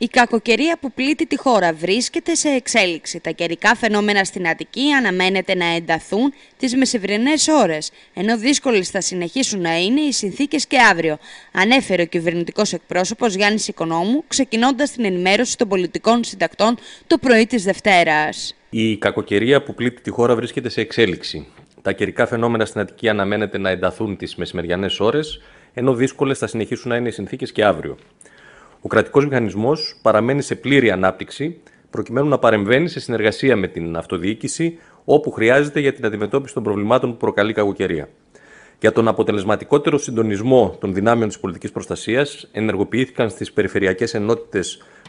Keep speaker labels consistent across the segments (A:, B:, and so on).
A: Η κακοκαιρία που πλήττει τη χώρα βρίσκεται σε εξέλιξη. Τα καιρικά φαινόμενα στην Αττική αναμένεται να ενταθούν τις μεσημεριανές ώρες, ενώ δύσκολες θα συνεχίσουν να είναι οι συνθήκες και αύριο, ανέφερε ο κυβερνητικός εκπρόσωπος Γιάννης Οικονόμου, ξεκινώντας την ενημέρωση των πολιτικών συντακτών το πρωί της Δευτέρας.
B: Η κακοκαιρία που πλήττει τη χώρα βρίσκεται σε εξέλιξη. Τα καιρικά φαινόμενα στην Αττική αναμένεται να ενταθούν τις μεσημεριανές ώρες, ενώ δύσκολες θα συνεχίσουν να είναι οι συνθήκες και αύριο. Ο κρατικός μηχανισμός παραμένει σε πλήρη ανάπτυξη, προκειμένου να παρεμβαίνει σε συνεργασία με την αυτοδιοίκηση όπου χρειάζεται για την αντιμετώπιση των προβλημάτων που προκαλεί κακοκαιρία. Για τον αποτελεσματικότερο συντονισμό των δυνάμεων της πολιτικής προστασίας, ενεργοποιήθηκαν στις περιφερειακές ενότητες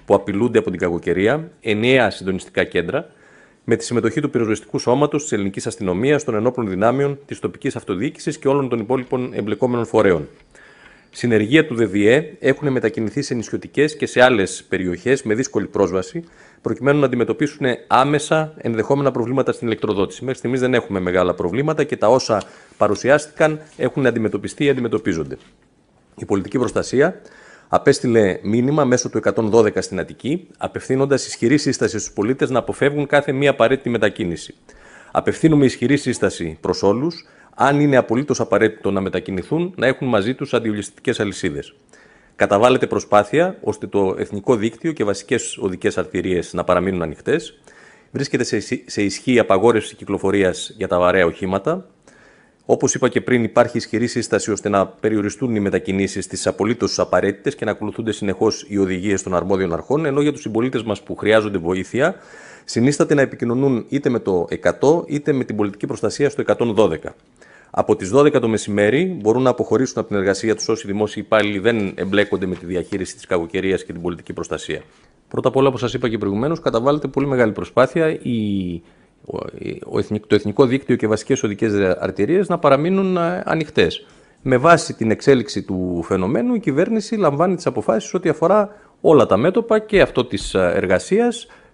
B: που απειλούνται από την κακοκαιρία ενιαία συντονιστικά κέντρα, με τη συμμετοχή του πυροσβεστικού σώματος, της ελληνικής αστυνομίας, των ενόπλων δυνάμεων, της τοπικής αυτοδιοίκησης και όλων των υπόλοιπων εμπλεκόμενων φορέων. Συνεργεία του ΔΔΕ έχουν μετακινηθεί σε νησιωτικές και σε άλλες περιοχές με δύσκολη πρόσβαση, προκειμένου να αντιμετωπίσουν άμεσα ενδεχόμενα προβλήματα στην ηλεκτροδότηση. Μέχρι στιγμής δεν έχουμε μεγάλα προβλήματα και τα όσα παρουσιάστηκαν έχουν αντιμετωπιστεί ή αντιμετωπίζονται. Η πολιτική προστασία απέστειλε μήνυμα μέσω του 112 στην Αττική, απευθύνοντας ισχυρή σύσταση στους πολίτες να αποφεύγουν κάθε μία απαραίτητη μετακίνηση. Απευθύνουμε ισχυρή σύσταση προς όλους αν είναι απολύτως απαραίτητο να μετακινηθούν, να έχουν μαζί τους αντιολιστικέ αλυσίδες. Καταβάλλεται προσπάθεια ώστε το εθνικό δίκτυο και βασικές οδικές αρτηρίες να παραμείνουν ανοιχτές. Βρίσκεται σε ισχύ απαγόρευση κυκλοφορίας για τα βαρέα οχήματα. Όπως είπα και πριν, υπάρχει ισχυρή σύσταση ώστε να περιοριστούν οι μετακινήσεις στις απολύτως απαραίτητες και να ακολουθούνται συνεχώς οι οδηγίες των αρμόδιων αρχών. Ενώ για τους συμπολίτες μας που χρειάζονται βοήθεια, συνίσταται να επικοινωνούν είτε με το 100 είτε με την πολιτική προστασία στο 112. Από τις 12 το μεσημέρι μπορούν να αποχωρήσουν από την εργασία τους όσοι δημόσιοι υπάλληλοι δεν εμπλέκονται με τη διαχείριση της κακοκαιρίας και την πολιτική προστασία. Πρώτα απ' όλα, όπως σας είπα και προηγουμένως, καταβάλλεται πολύ μεγάλη προσπάθεια η, το εθνικό δίκτυο και βασικές οδικές αρτηρίες να παραμείνουν ε, ανοιχτές. Με βάση την εξέλιξη του φαινομένου, η κυβέρνηση λαμβάνει τις αποφάσεις ό,τι αφορά όλα τα μέτωπα και αυτό της ε, εργασίας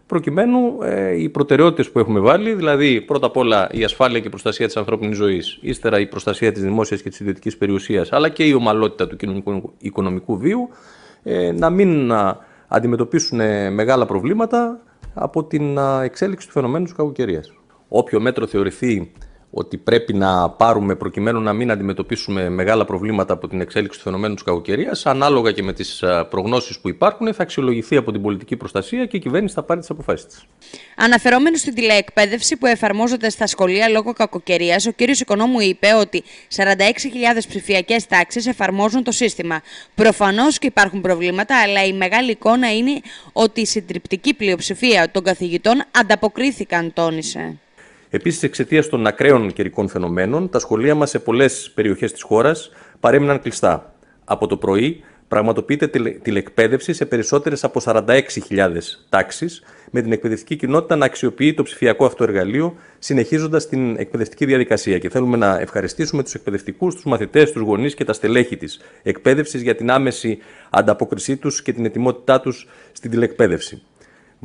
B: προκειμένου ε, οι προτεραιότητες που έχουμε βάλει, δηλαδή πρώτα απ' όλα η ασφάλεια και η προστασία της ανθρώπινης ζωής, ύστερα η προστασία της δημόσιας και της ιδιωτικής περιουσίας, αλλά και η ομαλότητα του κοινωνικού οικονομικού βίου, ε, να μην ε, αντιμετωπίσουν μεγάλα προβλήματα από την εξέλιξη του φαινομένου της κακοκαιρίας. Όποιο μέτρο θεωρηθεί ότι πρέπει να πάρουμε προκειμένου να μην αντιμετωπίσουμε μεγάλα προβλήματα από την εξέλιξη του φαινομένου της κακοκαιρίας, ανάλογα και με τις προγνώσεις που υπάρχουν, θα αξιολογηθεί από την πολιτική προστασία και η κυβέρνηση θα πάρει τις αποφάσεις της.
A: Αναφερόμενος στην τηλεεκπαίδευση που εφαρμόζεται στα σχολεία λόγω κακοκαιρίας, ο κ. Οικονόμου είπε ότι 46.000 ψηφιακές τάξεις εφαρμόζουν το σύστημα. Προφανώς και υπάρχουν προβλήματα, αλλά η μεγάλη εικόνα είναι ότι η συντριπτική πλειοψηφία των καθηγητών ανταποκρίθηκαν, τόνισε.
B: Επίσης, εξαιτίας των ακραίων καιρικών φαινομένων, τα σχολεία μας σε πολλές περιοχές της χώρας παρέμειναν κλειστά. Από το πρωί πραγματοποιείται τηλεκπαίδευση σε περισσότερες από 46.000 τάξεις, με την εκπαιδευτική κοινότητα να αξιοποιεί το ψηφιακό αυτό εργαλείο, συνεχίζοντας την εκπαιδευτική διαδικασία. Και θέλουμε να ευχαριστήσουμε τους εκπαιδευτικούς, τους μαθητές, τους γονείς και τα στελέχη της εκπαίδευσης για την άμεση ανταπόκρισή τους και την ετοιμότητά τους στην τηλεκπαίδευση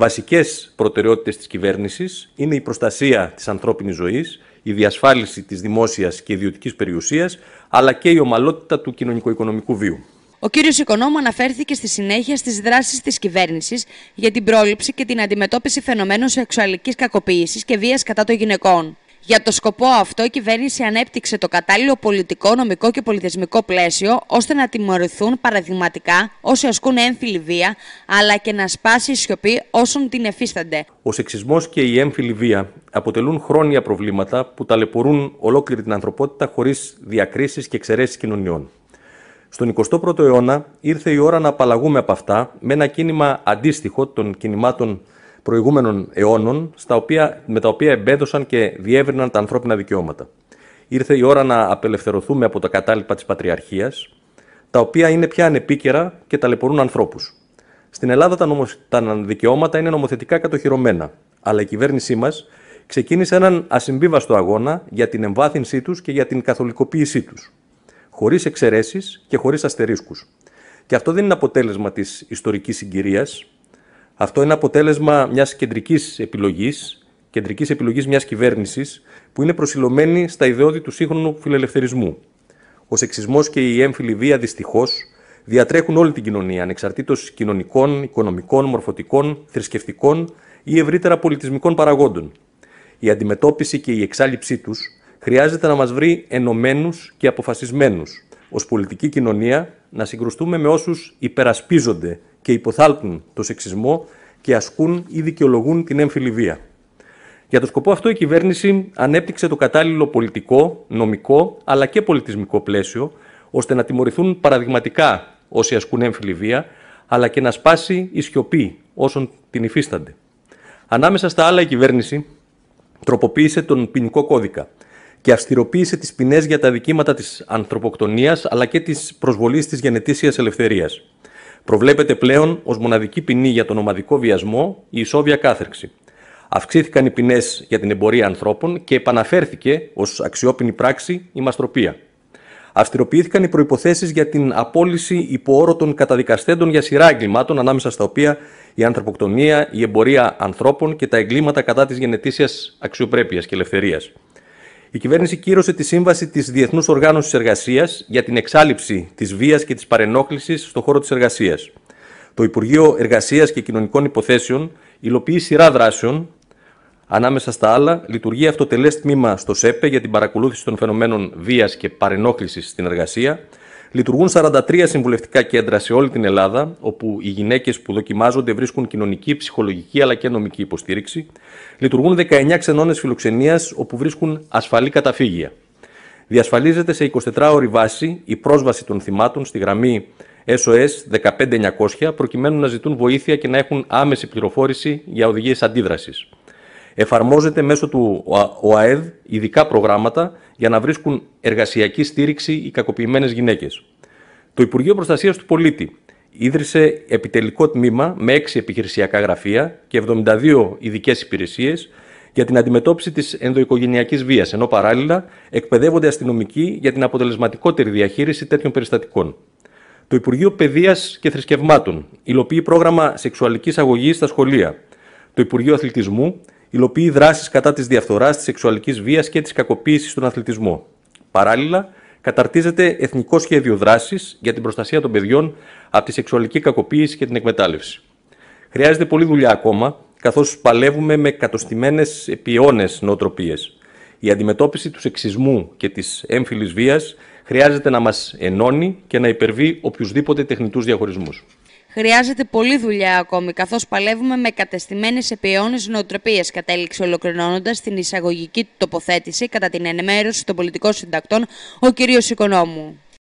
B: βασικές προτεραιότητες της κυβέρνησης είναι η προστασία της ανθρώπινης ζωής, η διασφάλιση της δημόσιας και ιδιωτικής περιουσίας, αλλά και η ομαλότητα του κοινωνικο-οικονομικού βίου.
A: Ο κύριος Οικονόμου αναφέρθηκε στη συνέχεια στις δράσεις της κυβέρνησης για την πρόληψη και την αντιμετώπιση φαινομένων σεξουαλικής κακοποίησης και βίας κατά των γυναικών. Για το σκοπό αυτό, η κυβέρνηση ανέπτυξε το κατάλληλο πολιτικό, νομικό και πολιτισμικό πλαίσιο ώστε να τιμωρηθούν παραδειγματικά όσοι ασκούν έμφυλη βία, αλλά και να σπάσει η σιωπή όσων την εφίστανται.
B: Ο σεξισμός και η έμφυλη βία αποτελούν χρόνια προβλήματα που ταλαιπωρούν ολόκληρη την ανθρωπότητα χωρίς διακρίσεις και εξαιρέσεις κοινωνιών. Στον 21ο αιώνα ήρθε η ώρα να απαλλαγούμε από αυτά με ένα κίνημα αντίστοιχο των κινημάτων προηγούμενων αιώνων στα οποία, με τα οποία εμπέδωσαν και διεύρυναν τα ανθρώπινα δικαιώματα. Ήρθε η ώρα να απελευθερωθούμε από τα κατάλοιπα της πατριάρχία, τα οποία είναι πια ανεπίκαιρα και ταλαιπωρούν ανθρώπους. Στην Ελλάδα τα, δικαιώματα είναι νομοθετικά κατοχυρωμένα, αλλά η κυβέρνησή μας ξεκίνησε έναν ασυμβίβαστο αγώνα για την εμβάθυνσή τους και για την καθολικοποίησή τους, χωρίς εξαιρεσει και χωρίς αστερίσκους. Και αυτό δεν είναι αποτέλεσμα της ιστορικής συγκυρίας. Αυτό είναι αποτέλεσμα μιας κεντρικής επιλογής, κεντρικής επιλογής μιας κυβέρνησης που είναι προσιλωμένη στα ιδεώδη του σύγχρονου φιλελευθερισμού. Ο σεξισμός και η έμφυλη βία δυστυχώς διατρέχουν όλη την κοινωνία, ανεξαρτήτως κοινωνικών, οικονομικών, μορφωτικών, θρησκευτικών ή ευρύτερα πολιτισμικών παραγόντων. Η αντιμετώπιση και η εξάλληψή τους χρειάζεται να μας βρει ενωμένους και αποφασισμένους, ως πολιτική κοινωνία να συγκρουστούμε με όσους υπερασπίζονται και υποθάλπουν το σεξισμό και ασκούν ή δικαιολογούν την έμφυλη βία. Για το σκοπό αυτό η κυβέρνηση ανέπτυξε το κατάλληλο πολιτικό, νομικό αλλά και πολιτισμικό πλαίσιο ώστε να τιμωρηθούν παραδειγματικά όσοι ασκούν έμφυλη βία αλλά και να σπάσει η σιωπή όσων την υφίστανται. Ανάμεσα στα άλλα η κυβέρνηση τροποποίησε τον ποινικό κώδικα και αυστηροποίησε τις ποινές για τα δικήματα της ανθρωποκτονίας αλλά και της προσβολής της γενετήσιας ελευθερίας. Προβλέπεται πλέον ως μοναδική ποινή για τον ομαδικό βιασμό η ισόβια κάθερξη. Αυξήθηκαν οι ποινές για την εμπορία ανθρώπων και επαναφέρθηκε ως αξιόπινη πράξη η μαστροπία. Αυστηροποιήθηκαν οι προποθέσει για την απόλυση υπό όρο των καταδικαστέντων για σειρά εγκλημάτων, ανάμεσα στα οποία η ανθρωποκτονία, η εμπορία ανθρώπων και τα εγκλήματα κατά της γενετήσιας αξιοπρέπειας και ελευθερίας. Η κυβέρνηση κύρωσε τη σύμβαση της Διεθνούς Οργάνωσης Εργασίας για την εξάλληψη της βίας και της παρενόχλησης στον χώρο της εργασίας. Το Υπουργείο Εργασίας και Κοινωνικών Υποθέσεων υλοποιεί σειρά δράσεων. Ανάμεσα στα άλλα, λειτουργεί αυτοτελές τμήμα στο ΣΕΠΕ για την παρακολούθηση των φαινομένων βίας και παρενόχλησης στην εργασία, Λειτουργούν 43 συμβουλευτικά κέντρα σε όλη την Ελλάδα, όπου οι γυναίκες που δοκιμάζονται βρίσκουν κοινωνική, ψυχολογική αλλά και νομική υποστήριξη. Λειτουργούν 19 ξενώνες φιλοξενίας, όπου βρίσκουν ασφαλή καταφύγια. Διασφαλίζεται σε 24ωρη βάση η πρόσβαση των θυμάτων στη γραμμή SOS 15900, προκειμένου να ζητούν βοήθεια και να έχουν άμεση πληροφόρηση για οδηγίες αντίδρασης. Εφαρμόζεται μέσω του ΟΑΕΔ ειδικά προγράμματα για να βρίσκουν εργασιακή στήριξη οι κακοποιημένες γυναίκες. Το Υπουργείο Προστασίας του Πολίτη ίδρυσε επιτελικό τμήμα με 6 επιχειρησιακά γραφεία και 72 ειδικές υπηρεσίες για την αντιμετώπιση της ενδοοικογενειακής βίας, ενώ παράλληλα εκπαιδεύονται αστυνομικοί για την αποτελεσματικότερη διαχείριση τέτοιων περιστατικών. Το Υπουργείο Παιδείας και Θρησκευμάτων υλοποιεί πρόγραμμα σεξουαλικής αγωγής στα σχολεία. Το Υπουργείο Αθλητισμού υλοποιεί δράσεις κατά της διαφθοράς, της σεξουαλικής βίας και της κακοποίησης στον αθλητισμό. Παράλληλα, καταρτίζεται εθνικό σχέδιο δράσης για την προστασία των παιδιών από τη σεξουαλική κακοποίηση και την εκμετάλλευση. Χρειάζεται πολλή δουλειά ακόμα, καθώς παλεύουμε με κατοστημένες επιώνες νοοτροπίες. Η αντιμετώπιση του σεξισμού και της έμφυλης βίας χρειάζεται να μας ενώνει και να υπερβεί οποιουσδήποτε τεχνητούς διαχωρισμούς.
A: Χρειάζεται πολλή δουλειά ακόμη, καθώς παλεύουμε με κατεστημένες επαιώνε νοοτροπίες, κατέληξε ολοκληρώνοντας την εισαγωγική τοποθέτηση κατά την ενημέρωση των πολιτικών συντακτών ο κ. Οικονόμου.